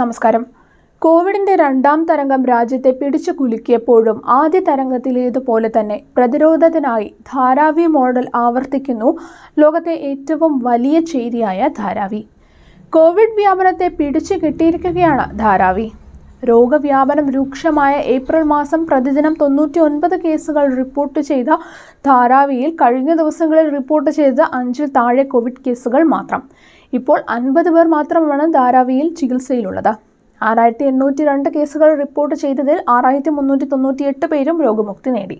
നമസ്കാരം കോവിഡിന്റെ രണ്ടാം തരംഗം രാജ്യത്തെ പിടിച്ചു കുലുക്കിയപ്പോഴും ആദ്യ തരംഗത്തിലേതുപോലെ തന്നെ പ്രതിരോധത്തിനായി ധാരാവി മോഡൽ ആവർത്തിക്കുന്നു ലോകത്തെ ഏറ്റവും വലിയ ചേരിയായ ധാരാവി കോവിഡ് വ്യാപനത്തെ പിടിച്ചു കിട്ടിയിരിക്കുകയാണ് ധാരാവി രോഗവ്യാപനം രൂക്ഷമായ ഏപ്രിൽ മാസം പ്രതിദിനം തൊണ്ണൂറ്റി ഒൻപത് കേസുകൾ റിപ്പോർട്ട് ചെയ്ത ധാരാവിയിൽ കഴിഞ്ഞ ദിവസങ്ങളിൽ റിപ്പോർട്ട് ചെയ്ത അഞ്ചിൽ താഴെ കോവിഡ് കേസുകൾ മാത്രം ഇപ്പോൾ അൻപത് പേർ മാത്രമാണ് ധാരാവിയിൽ ചികിത്സയിലുള്ളത് ആറായിരത്തി എണ്ണൂറ്റി രണ്ട് കേസുകൾ റിപ്പോർട്ട് ചെയ്തതിൽ ആറായിരത്തി മുന്നൂറ്റി എട്ട് പേരും രോഗമുക്തി നേടി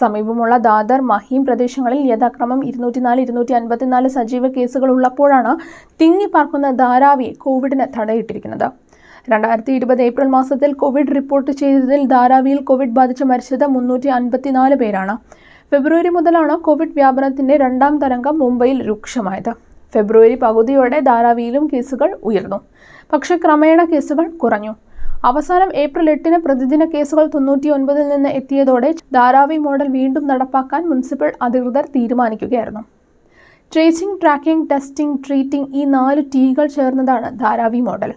സമീപമുള്ള ദാദർ മഹീം പ്രദേശങ്ങളിൽ യഥാക്രമം ഇരുന്നൂറ്റിനാല് ഇരുന്നൂറ്റി അൻപത്തിനാല് സജീവ കേസുകൾ ഉള്ളപ്പോഴാണ് തിങ്ങിപ്പാർക്കുന്ന ധാരാവിയെ കോവിഡിന് തടയിട്ടിരിക്കുന്നത് രണ്ടായിരത്തി ഇരുപത് ഏപ്രിൽ മാസത്തിൽ കോവിഡ് റിപ്പോർട്ട് ചെയ്തതിൽ ധാരാവിയിൽ കോവിഡ് ബാധിച്ച് മരിച്ചത് മുന്നൂറ്റി അൻപത്തിനാല് പേരാണ് ഫെബ്രുവരി മുതലാണ് കോവിഡ് വ്യാപനത്തിൻ്റെ രണ്ടാം തരംഗം മുംബൈയിൽ രൂക്ഷമായത് ഫെബ്രുവരി പകുതിയോടെ ധാരാവിയിലും കേസുകൾ ഉയർന്നു പക്ഷേ ക്രമേണ കേസുകൾ കുറഞ്ഞു അവസാനം ഏപ്രിൽ എട്ടിന് പ്രതിദിന കേസുകൾ ഒൻപതിൽ നിന്ന് എത്തിയതോടെ ധാരാവി മോഡൽ വീണ്ടും നടപ്പാക്കാൻ മുനിസിപ്പൽ അധികൃതർ തീരുമാനിക്കുകയായിരുന്നു ട്രേസിംഗ് ട്രാക്കിംഗ് ടെസ്റ്റിംഗ് ട്രീറ്റിംഗ് ഈ നാല് ടീകൾ ചേർന്നതാണ് ധാരാവി മോഡൽ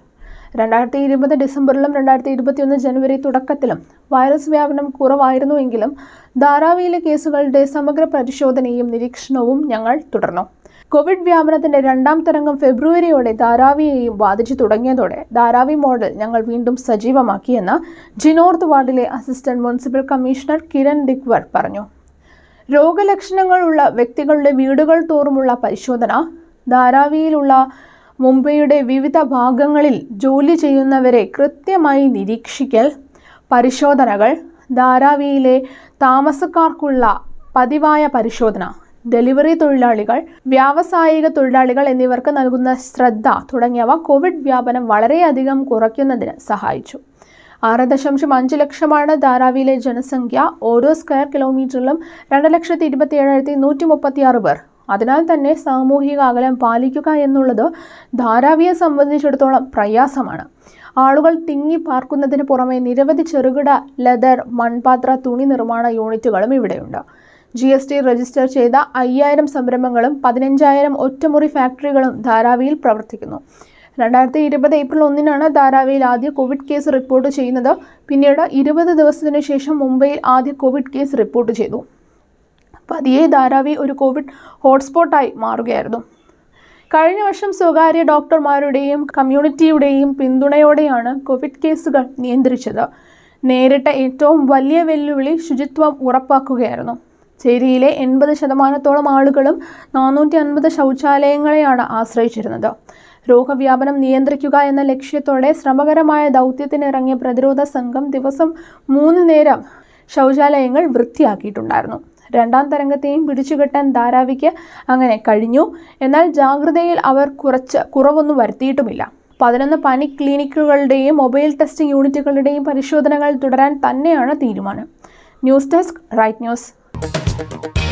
രണ്ടായിരത്തി ഇരുപത് ഡിസംബറിലും രണ്ടായിരത്തി ഇരുപത്തിയൊന്ന് ജനുവരി തുടക്കത്തിലും വൈറസ് വ്യാപനം കുറവായിരുന്നുവെങ്കിലും ധാരാവിയിലെ കേസുകളുടെ സമഗ്ര പരിശോധനയും നിരീക്ഷണവും ഞങ്ങൾ തുടർന്നു കോവിഡ് വ്യാപനത്തിന്റെ രണ്ടാം തരംഗം ഫെബ്രുവരിയോടെ ധാരാവിയെയും ബാധിച്ചു തുടങ്ങിയതോടെ ധാരാവി മോഡൽ ഞങ്ങൾ വീണ്ടും സജീവമാക്കിയെന്ന് ജിനോർത്ത് വാർഡിലെ assistant municipal commissioner Kiran Dighavkar പറഞ്ഞു രോഗലക്ഷണങ്ങളുള്ള വ്യക്തികളുടെ വീടുകൾ തോറുമുള്ള പരിശോധന ധാരാവിയിലുള്ള മുംബൈയുടെ വിവിധ ഭാഗങ്ങളിൽ ജോലി ചെയ്യുന്നവരെ കൃത്യമായി നിരീക്ഷിക്കൽ പരിശോധനകൾ ധാരാവിയിലെ താമസക്കാർക്കുള്ള പതിവായ പരിശോധന ഡെലിവറി തൊഴിലാളികൾ വ്യാവസായിക തൊഴിലാളികൾ എന്നിവർക്ക് നൽകുന്ന ശ്രദ്ധ തുടങ്ങിയവ കോവിഡ് വ്യാപനം വളരെയധികം കുറയ്ക്കുന്നതിന് സഹായിച്ചു ആറ് ദശാംശം അഞ്ച് ലക്ഷമാണ് ധാരാവിയിലെ ജനസംഖ്യ ഓരോ സ്ക്വയർ കിലോമീറ്ററിലും രണ്ട് ലക്ഷത്തി ഇരുപത്തി ഏഴായിരത്തി നൂറ്റി മുപ്പത്തി ആറ് പേർ അതിനാൽ തന്നെ സാമൂഹിക അകലം പാലിക്കുക എന്നുള്ളത് ധാരാവിയെ സംബന്ധിച്ചിടത്തോളം പ്രയാസമാണ് ആളുകൾ തിങ്ങി പാർക്കുന്നതിന് പുറമെ നിരവധി ചെറുകിട ലെതർ മൺപാത്ര തുണി നിർമ്മാണ യൂണിറ്റുകളും ഇവിടെയുണ്ട് ജി എസ് ടി രജിസ്റ്റർ ചെയ്ത അയ്യായിരം സംരംഭങ്ങളും പതിനഞ്ചായിരം ഒറ്റമുറി ഫാക്ടറികളും ധാരാവിയിൽ പ്രവർത്തിക്കുന്നു രണ്ടായിരത്തി ഇരുപത് ഏപ്രിൽ ഒന്നിനാണ് ധാരാവിയിൽ ആദ്യ കോവിഡ് കേസ് റിപ്പോർട്ട് ചെയ്യുന്നത് പിന്നീട് ഇരുപത് ദിവസത്തിനു ശേഷം മുംബൈയിൽ ആദ്യ കോവിഡ് കേസ് റിപ്പോർട്ട് ചെയ്തു പതിയെ ധാരാവി ഒരു കോവിഡ് ഹോട്ട്സ്പോട്ടായി മാറുകയായിരുന്നു കഴിഞ്ഞ വർഷം സ്വകാര്യ ഡോക്ടർമാരുടെയും കമ്മ്യൂണിറ്റിയുടെയും പിന്തുണയോടെയാണ് കോവിഡ് കേസുകൾ നിയന്ത്രിച്ചത് നേരിട്ട ഏറ്റവും വലിയ വെല്ലുവിളി ശുചിത്വം ഉറപ്പാക്കുകയായിരുന്നു ചേരിയിലെ എൺപത് ശതമാനത്തോളം ആളുകളും നാനൂറ്റി അൻപത് ശൗചാലയങ്ങളെയാണ് ആശ്രയിച്ചിരുന്നത് രോഗവ്യാപനം നിയന്ത്രിക്കുക എന്ന ലക്ഷ്യത്തോടെ ശ്രമകരമായ ദൗത്യത്തിനിറങ്ങിയ പ്രതിരോധ സംഘം ദിവസം മൂന്ന് നേരം ശൗചാലയങ്ങൾ വൃത്തിയാക്കിയിട്ടുണ്ടായിരുന്നു രണ്ടാം തരംഗത്തെയും പിടിച്ചുകെട്ടാൻ ധാരാവിക്ക് അങ്ങനെ കഴിഞ്ഞു എന്നാൽ ജാഗ്രതയിൽ അവർ കുറച്ച് കുറവൊന്നും വരുത്തിയിട്ടുമില്ല പതിനൊന്ന് പനി ക്ലിനിക്കുകളുടെയും മൊബൈൽ ടെസ്റ്റിംഗ് യൂണിറ്റുകളുടെയും പരിശോധനകൾ തുടരാൻ തന്നെയാണ് തീരുമാനം ന്യൂസ് ഡെസ്ക് റൈറ്റ് ന്യൂസ്